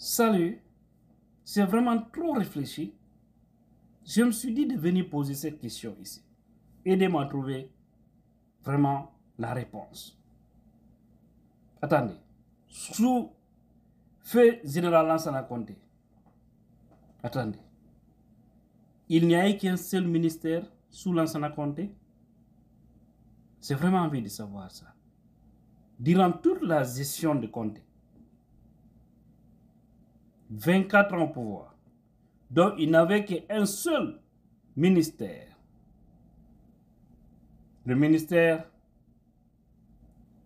salut, c'est vraiment trop réfléchi. Je me suis dit de venir poser cette question ici. Aidez-moi à trouver vraiment la réponse. Attendez, sous fait général Lansana Conté. Attendez. Il n'y a qu'un seul ministère sous Lansana Conté. C'est vraiment envie de savoir ça. Durant toute la gestion de comté. 24 ans au pouvoir. Donc, il n'avait qu'un seul ministère. Le ministère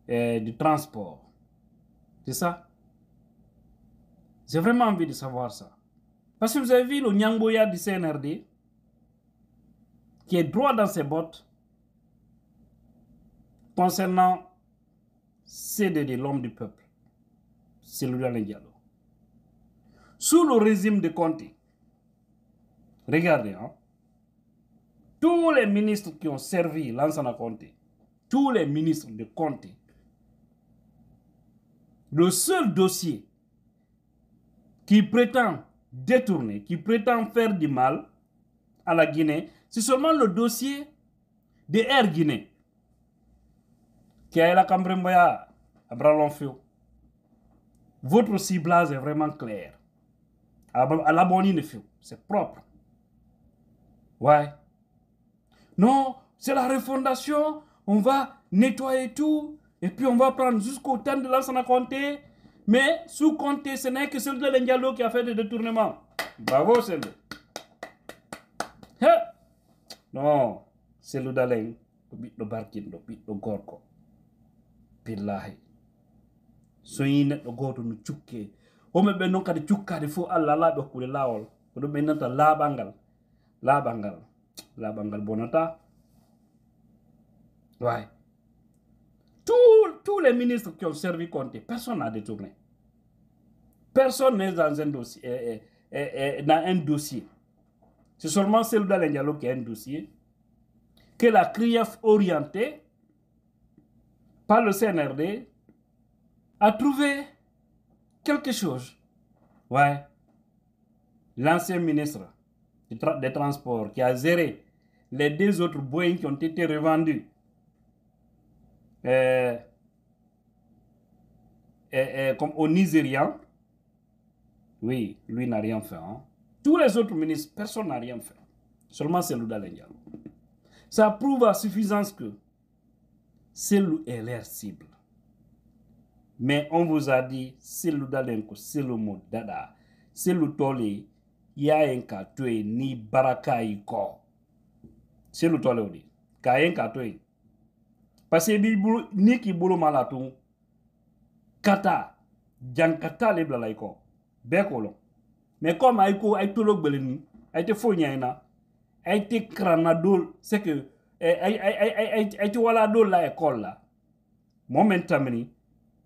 du transport. C'est ça J'ai vraiment envie de savoir ça. Parce que vous avez vu le Nyangoya du CNRD, qui est droit dans ses bottes, concernant CDD, l'homme du peuple, c'est Diallo sous le régime de Comté. Regardez, hein. tous les ministres qui ont servi Lansana Comté. tous les ministres de Comté. le seul dossier qui prétend détourner, qui prétend faire du mal à la Guinée, c'est seulement le dossier de Air Guinée. Qui a la à Votre ciblage est vraiment clair la bonne fio, c'est propre. Ouais. Non, c'est la refondation, on va nettoyer tout, et puis on va prendre jusqu'au temps de l'ancien compter. Mais sous compter, ce n'est que celui de l'Indialo qui a fait des détournements. Bravo, celui. Hein? Non, celui d'Alain, le daleng, de Barkin, le Gorko. Pillahi. Soyez net de nous tous les ministres qui ont servi compté, personne n'a détourné personne n'est dans un dossier eh, eh, eh, dossier c'est seulement celle qui a un dossier que la orientée par le CNRD a trouvé quelque chose. Ouais. L'ancien ministre des Transports qui a zéré les deux autres Boeing qui ont été revendus. Euh, comme au Nigeria, oui, lui n'a rien fait. Hein. Tous les autres ministres, personne n'a rien fait. Seulement c'est Lendialo. Ça prouve à suffisance que c'est est leur cible. Mais on vous a dit, c'est le silu c'est le mot dada, c'est le tole yayen ka to yen ni baraka yi c'est le tole o de, ka yen ka to yen. Parce que b'i bolo, ni k'i bolo ma la tun, kata, jankata le bilala i kɔ, bɛɛ k'o lɔn. Mais comme a yi ko, a yi tolo gbeleni, a yi tɛ foyi ɲɛ yen na, a yi tɛ karanna do, c'est que, a yi tɛ wala do la école la. Mɔ mɛ n tamini.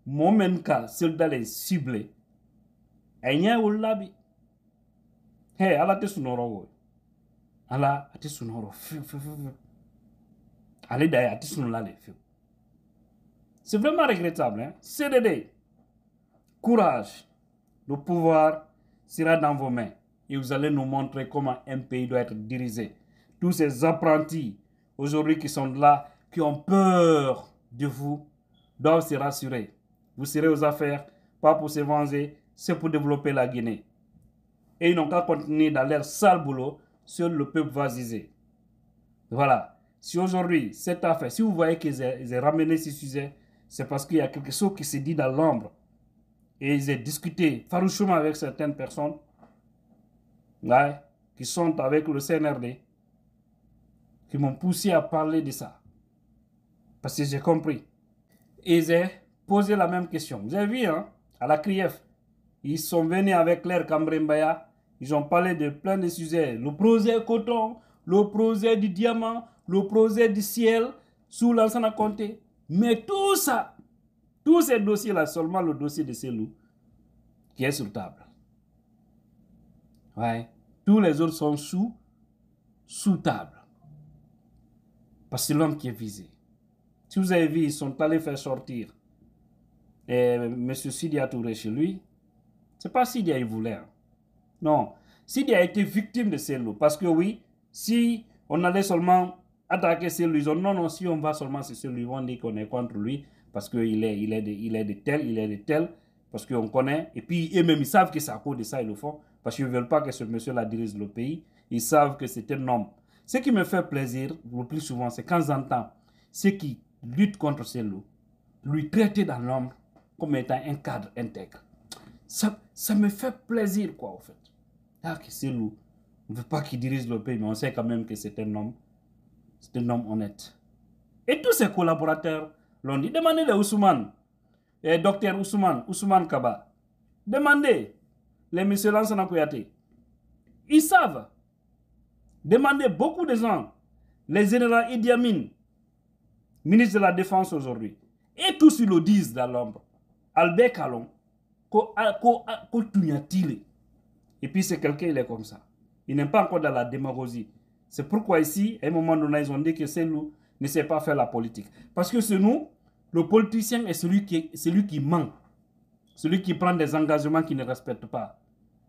moment ka cible a ala ala c'est vraiment regrettable hein? cdd courage le pouvoir sera dans vos mains et vous allez nous montrer comment un pays doit être dirigé tous ces apprentis aujourd'hui qui sont là qui ont peur de vous doivent se rassurer vous serez aux affaires, pas pour se venger, c'est pour développer la Guinée. Et ils n'ont qu'à continuer dans leur sale boulot, seul le peuple va Voilà. Si aujourd'hui, cette affaire, si vous voyez qu'ils ont ramené ce sujet, c'est parce qu'il y a quelque chose qui se dit dans l'ombre. Et ils ont discuté farouchement avec certaines personnes qui sont avec le CNRD, qui m'ont poussé à parler de ça. Parce que j'ai compris. Ils ont poser la même question. Vous avez vu, hein, à la CRIEF, ils sont venus avec l'air Cambrembaya. Ils ont parlé de plein de sujets. Le projet coton, le projet du diamant, le projet du ciel, sous l'ensemble à compter. Mais tout ça, tous ces dossiers-là, seulement le dossier de ces loups qui est sur table. Ouais. Tous les autres sont sous, sous table. Parce que l'homme qui est visé. Si vous avez vu, ils sont allés faire sortir eh, M. Sidi a tourné chez lui, c'est pas Sidi qui voulait. Hein. Non, Sidi a été victime de ces loups. Parce que oui, si on allait seulement attaquer ces loups, non, non, si on va seulement sur celui, on dit qu'on est contre lui, parce qu'il est, il est, de, il est de tel, il est de tel, parce qu'on connaît. Et puis eux-mêmes, ils savent que c'est à cause de ça, ils le font, parce qu'ils ne veulent pas que ce monsieur-là dirige le pays. Ils savent que c'est un homme. Ce qui me fait plaisir le plus souvent, c'est quand j'entends ceux qui luttent contre ces loups, lui traiter dans l'homme comme étant un cadre intègre. Ça, ça me fait plaisir, quoi, en fait. Ah, que c'est lourd. On ne veut pas qu'il dirige le pays, mais on sait quand même que c'est un homme. C'est un homme honnête. Et tous ses collaborateurs l'ont dit. Demandez-le Ousmane. Et eh, docteur Ousmane, Ousmane Kaba. Demandez les messieurs Lansana Kouyaté. Ils savent. Demandez beaucoup de gens. Les généraux Idi ministre de la Défense aujourd'hui. Et tous ils le disent dans l'ombre. Albert Calon, qu'on a et puis c'est quelqu'un il est comme ça il n'est pas encore dans la démagogie c'est pourquoi ici à un moment donné ils ont dit que c'est nous ne sait pas faire la politique parce que c'est nous le politicien est celui qui celui qui ment celui qui prend des engagements qu'il ne respecte pas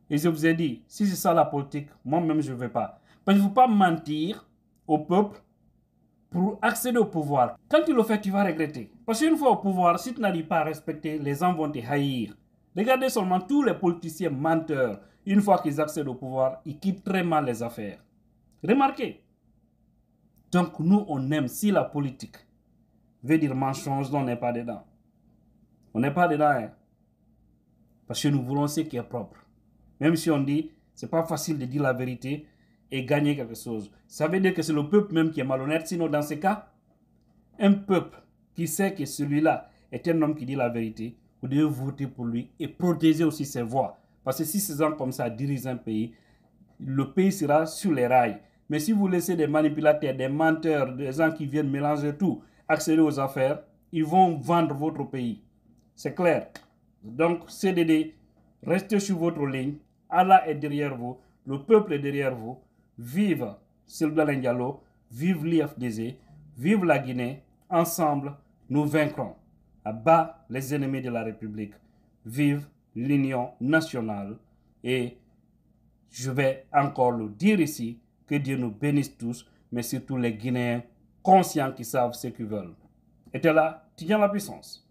et je vous ai dit si c'est ça la politique moi-même je ne vais pas parce qu'il ne faut pas mentir au peuple pour accéder au pouvoir. Quand tu le fais, tu vas regretter. Parce qu'une fois au pouvoir, si tu n'arrives pas à respecter, les gens vont te haïr. Regardez seulement tous les politiciens menteurs. Une fois qu'ils accèdent au pouvoir, ils quittent très mal les affaires. Remarquez. Donc nous, on aime si la politique veut dire mensonge, on n'est pas dedans. On n'est pas dedans. Hein. Parce que nous voulons ce qui est propre. Même si on dit, c'est pas facile de dire la vérité, et gagner quelque chose. Ça veut dire que c'est le peuple même qui est malhonnête. Sinon, dans ces cas, un peuple qui sait que celui-là est un homme qui dit la vérité, vous devez voter pour lui et protéger aussi ses voix. Parce que si ces gens, comme ça dirigent un pays, le pays sera sur les rails. Mais si vous laissez des manipulateurs, des menteurs, des gens qui viennent mélanger tout, accéder aux affaires, ils vont vendre votre pays. C'est clair. Donc, CDD, restez sur votre ligne. Allah est derrière vous. Le peuple est derrière vous. Vive Sylvain Diallo, vive l'IFDZ, vive la Guinée. Ensemble, nous vaincrons. bas les ennemis de la République. Vive l'Union nationale. Et je vais encore le dire ici, que Dieu nous bénisse tous, mais surtout les Guinéens conscients qui savent ce qu'ils veulent. Et là, tiens la puissance.